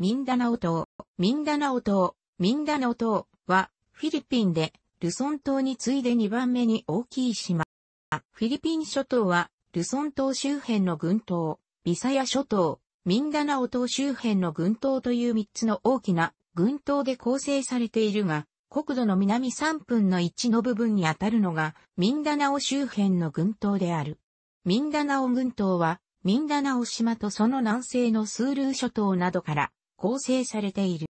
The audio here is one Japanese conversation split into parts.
ミンダナオ島、ミンダナオ島、ミンダナオ島は、フィリピンで、ルソン島に次いで2番目に大きい島。フィリピン諸島は、ルソン島周辺の群島、ビサヤ諸島、ミンダナオ島周辺の群島という3つの大きな群島で構成されているが、国土の南3分の1の部分にあたるのが、ミンダナオ周辺の群島である。ミンダナオ群島は、ミンダナオ島とその南西のスールー諸島などから構成されている。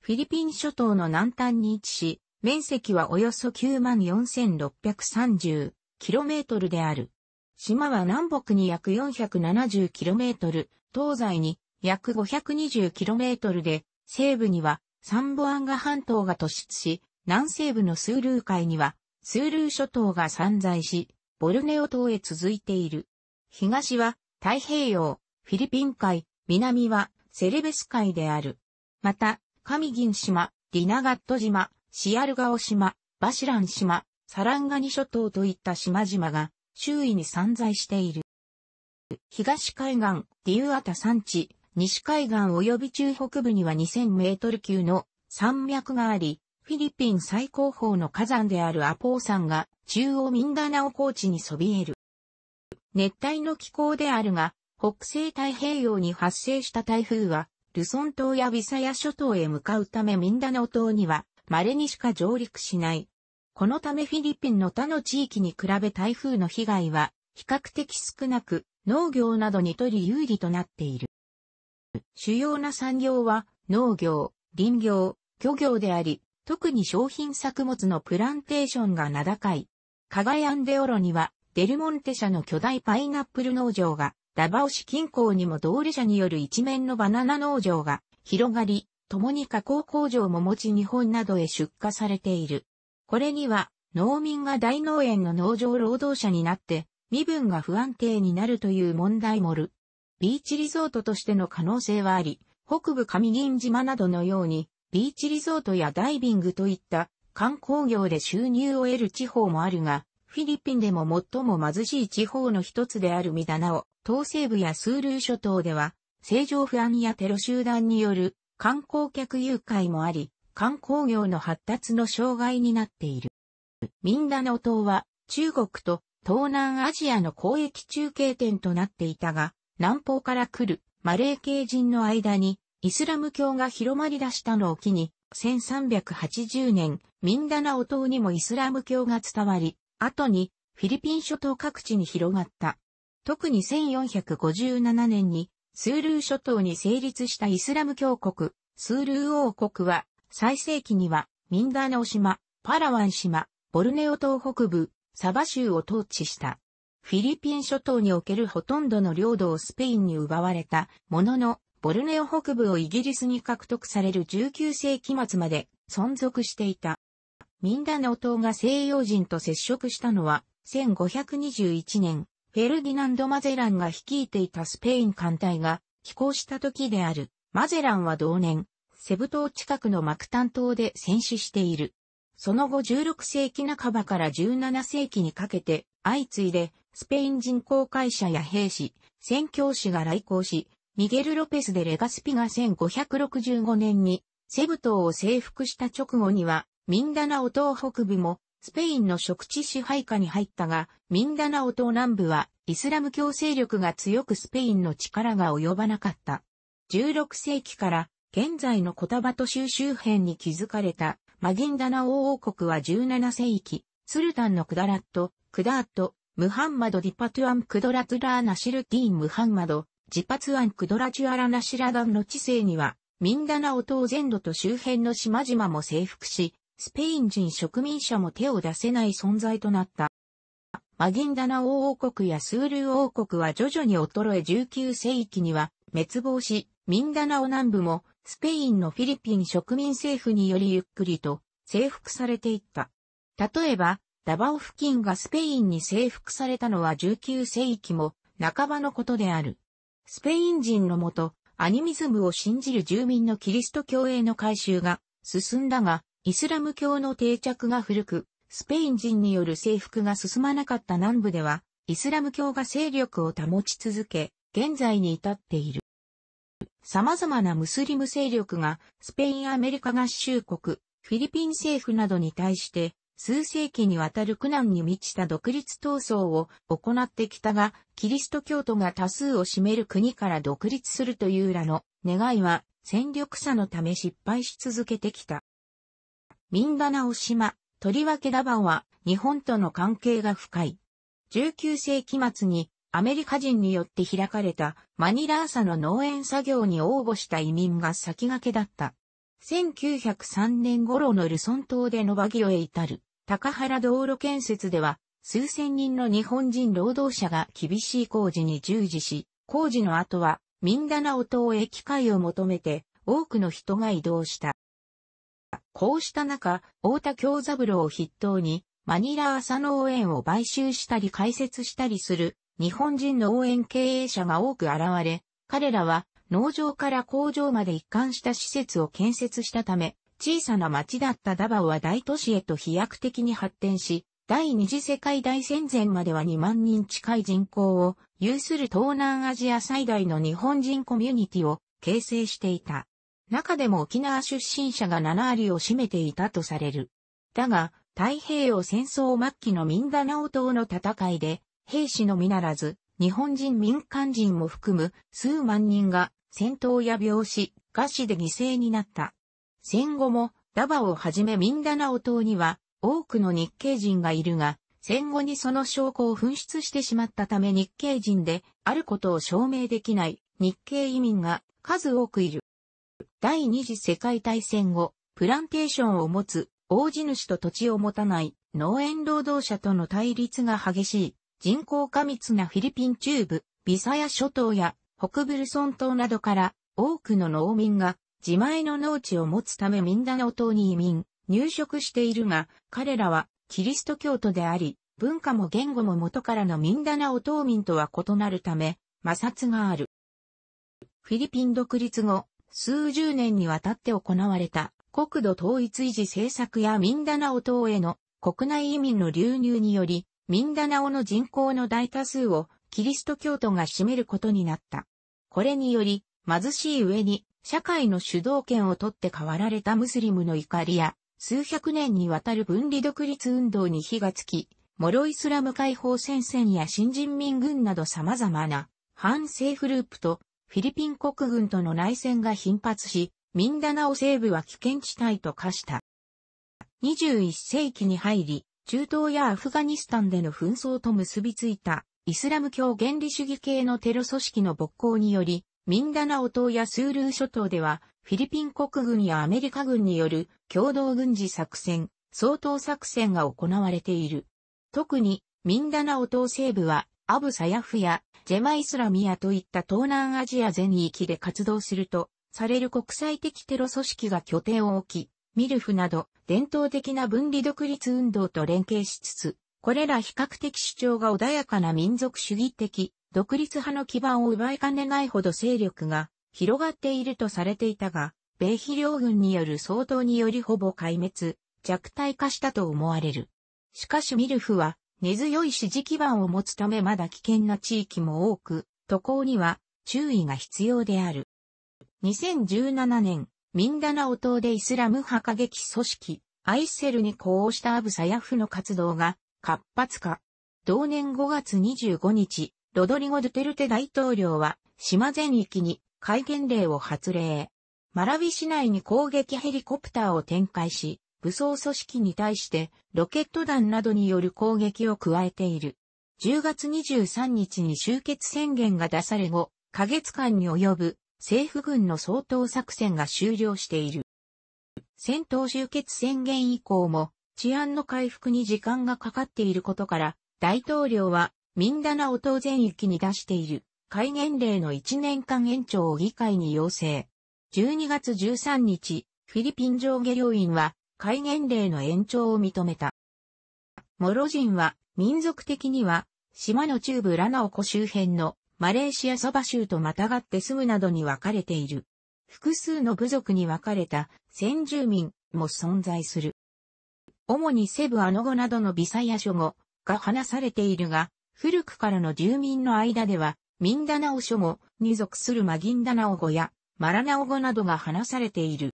フィリピン諸島の南端に位置し、面積はおよそ 94,630km である。島は南北に約 470km、東西に約 520km で、西部にはサンボアンガ半島が突出し、南西部のスールー海にはスールー諸島が散在し、ボルネオ島へ続いている。東は太平洋、フィリピン海、南はセレベス海である。また、上銀島、ディナガット島、シアルガオ島、バシラン島、サランガニ諸島といった島々が周囲に散在している。東海岸、ディウアタ山地、西海岸及び中北部には2000メートル級の山脈があり、フィリピン最高峰の火山であるアポー山が中央ミンダナオ高地にそびえる。熱帯の気候であるが、北西太平洋に発生した台風は、ルソン島やビサヤ諸島へ向かうためミンダナオ島には、稀にしか上陸しない。このためフィリピンの他の地域に比べ台風の被害は、比較的少なく、農業などにとり有利となっている。主要な産業は、農業、林業、漁業であり、特に商品作物のプランテーションが名高い。カガヤンデオロには、デルモンテ社の巨大パイナップル農場がダバオ市近郊にも道理者による一面のバナナ農場が広がり、共に加工工場も持ち日本などへ出荷されている。これには農民が大農園の農場労働者になって身分が不安定になるという問題もある。ビーチリゾートとしての可能性はあり、北部上銀島などのようにビーチリゾートやダイビングといった観光業で収入を得る地方もあるが、フィリピンでも最も貧しい地方の一つであるミダナオ、東西部やスールー諸島では、政情不安やテロ集団による観光客誘拐もあり、観光業の発達の障害になっている。ミンダナオ島は中国と東南アジアの交易中継点となっていたが、南方から来るマレー系人の間にイスラム教が広まり出したのを機に、1380年、ミンダナオ島にもイスラム教が伝わり、後にフィリピン諸島各地に広がった。特に1457年にスールー諸島に成立したイスラム教国、スールー王国は、最盛期にはミンダナオ島、パラワン島、ボルネオ島北部、サバ州を統治した。フィリピン諸島におけるほとんどの領土をスペインに奪われたものの、ボルネオ北部をイギリスに獲得される19世紀末まで存続していた。ミンダナオ島が西洋人と接触したのは1521年、フェルディナンド・マゼランが率いていたスペイン艦隊が寄港した時である。マゼランは同年、セブ島近くのマクタン島で戦死している。その後16世紀半ばから17世紀にかけて、相次いで、スペイン人航海者や兵士、宣教師が来航し、ミゲル・ロペスでレガスピが1565年に、セブ島を征服した直後には、ミンダナオ島北部も、スペインの植地支配下に入ったが、ミンダナオ島南部はイスラム教勢力が強くスペインの力が及ばなかった。16世紀から現在のコタバト州周辺に築かれたマギンダナオ王国は17世紀、スルタンのクダラット、クダート、ムハンマド・ディパトゥアン・クドラトゥラーナシルティーン・ムハンマド、ジパツアン・クドラチュアラナシラダンの地勢には、ミンダナオ島全土と周辺の島々も征服し、スペイン人植民者も手を出せない存在となった。マギンダナ王王国やスールー王国は徐々に衰え19世紀には滅亡し、ミンダナオ南部もスペインのフィリピン植民政府によりゆっくりと征服されていった。例えば、ダバオ付近がスペインに征服されたのは19世紀も半ばのことである。スペイン人のもと、アニミズムを信じる住民のキリスト教への改修が進んだが、イスラム教の定着が古く、スペイン人による征服が進まなかった南部では、イスラム教が勢力を保ち続け、現在に至っている。様々なムスリム勢力が、スペインアメリカ合衆国、フィリピン政府などに対して、数世紀にわたる苦難に満ちた独立闘争を行ってきたが、キリスト教徒が多数を占める国から独立するというらの願いは、戦力差のため失敗し続けてきた。ミンダナオ島、とりわけダバオは日本との関係が深い。19世紀末にアメリカ人によって開かれたマニラーサの農園作業に応募した移民が先駆けだった。1903年頃のルソン島でノバギオへ至る高原道路建設では数千人の日本人労働者が厳しい工事に従事し、工事の後はミンダナオ島へ機会を求めて多くの人が移動した。こうした中、大田京三郎を筆頭に、マニラ朝応援を買収したり開設したりする日本人の応援経営者が多く現れ、彼らは農場から工場まで一貫した施設を建設したため、小さな町だったダバオは大都市へと飛躍的に発展し、第二次世界大戦前までは2万人近い人口を有する東南アジア最大の日本人コミュニティを形成していた。中でも沖縄出身者が7割を占めていたとされる。だが、太平洋戦争末期のミンダナオ島の戦いで、兵士のみならず、日本人民間人も含む数万人が戦闘や病死、餓死で犠牲になった。戦後もダバをはじめミンダナオ島には多くの日系人がいるが、戦後にその証拠を紛失してしまったため日系人であることを証明できない日系移民が数多くいる。第二次世界大戦後、プランテーションを持つ、大地主と土地を持たない農園労働者との対立が激しい、人口過密なフィリピン中部、ビサヤ諸島や北ブルソン島などから多くの農民が自前の農地を持つためミンダナオ島に移民、入植しているが、彼らはキリスト教徒であり、文化も言語も元からのミンダナオ島民とは異なるため、摩擦がある。フィリピン独立後、数十年にわたって行われた国土統一維持政策やミンダナオ島への国内移民の流入により、ミンダナオの人口の大多数をキリスト教徒が占めることになった。これにより、貧しい上に社会の主導権を取って代わられたムスリムの怒りや、数百年にわたる分離独立運動に火がつき、モロイスラム解放戦線や新人民軍など様々な反政府ループとフィリピン国軍との内戦が頻発し、ミンダナオ西部は危険地帯と化した。21世紀に入り、中東やアフガニスタンでの紛争と結びついた、イスラム教原理主義系のテロ組織の勃興により、ミンダナオ島やスールー諸島では、フィリピン国軍やアメリカ軍による共同軍事作戦、総統作戦が行われている。特に、ミンダナオ島西部はアブサヤフやジェマイスラミアといった東南アジア全域で活動すると、される国際的テロ組織が拠点を置き、ミルフなど伝統的な分離独立運動と連携しつつ、これら比較的主張が穏やかな民族主義的、独立派の基盤を奪いかねないほど勢力が広がっているとされていたが、米肥両軍による総統によりほぼ壊滅、弱体化したと思われる。しかしミルフは根強い支持基盤を持つためまだ危険な地域も多く、渡航には注意が必要である。2017年、ミンダナオ島でイスラム派過激組織、アイセルに呼応したアブサヤフの活動が活発化。同年5月25日、ロドリゴ・ドゥテルテ大統領は島全域に戒厳令を発令。マラビ市内に攻撃ヘリコプターを展開し、武装組織に対してロケット弾などによる攻撃を加えている。10月23日に終結宣言が出され後、過月間に及ぶ政府軍の総統作戦が終了している。戦闘終結宣言以降も治安の回復に時間がかかっていることから、大統領はミンダナオ島全域に出している戒厳令の1年間延長を議会に要請。12月13日、フィリピン上下両院は戒厳令の延長を認めた。モロ人は民族的には島の中部ラナオ湖周辺のマレーシアソバ州とまたがって住むなどに分かれている。複数の部族に分かれた先住民も存在する。主にセブアノ語などのビサヤ諸語が話されているが、古くからの住民の間では、ミンダナオ諸語に属するマギンダナオ語やマラナオ語などが話されている。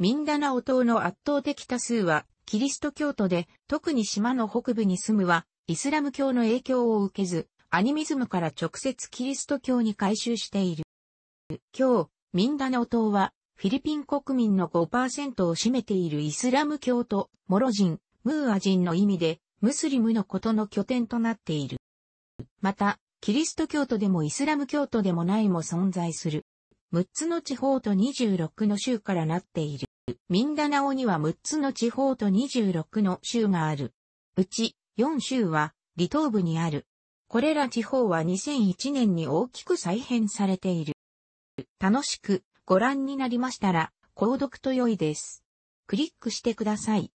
ミンダナオ島の圧倒的多数は、キリスト教徒で、特に島の北部に住むは、イスラム教の影響を受けず、アニミズムから直接キリスト教に改宗している。今日、ミンダナオ島は、フィリピン国民の5%を占めているイスラム教徒、モロ人、ムーア人の意味で、ムスリムのことの拠点となっている。また、キリスト教徒でもイスラム教徒でもないも存在する。6つの地方と26の州からなっている。ミンダナオには6つの地方と26の州がある。うち4州は離島部にある。これら地方は2001年に大きく再編されている。楽しくご覧になりましたら、購読と良いです。クリックしてください。